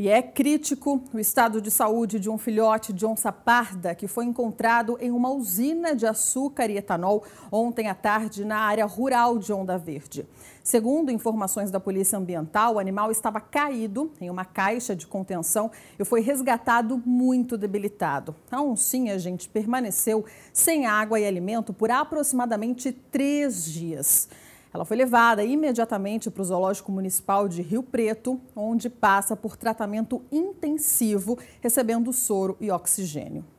E é crítico o estado de saúde de um filhote de onça parda que foi encontrado em uma usina de açúcar e etanol ontem à tarde na área rural de Onda Verde. Segundo informações da Polícia Ambiental, o animal estava caído em uma caixa de contenção e foi resgatado muito debilitado. A oncinha, gente, permaneceu sem água e alimento por aproximadamente três dias. Ela foi levada imediatamente para o Zoológico Municipal de Rio Preto, onde passa por tratamento intensivo, recebendo soro e oxigênio.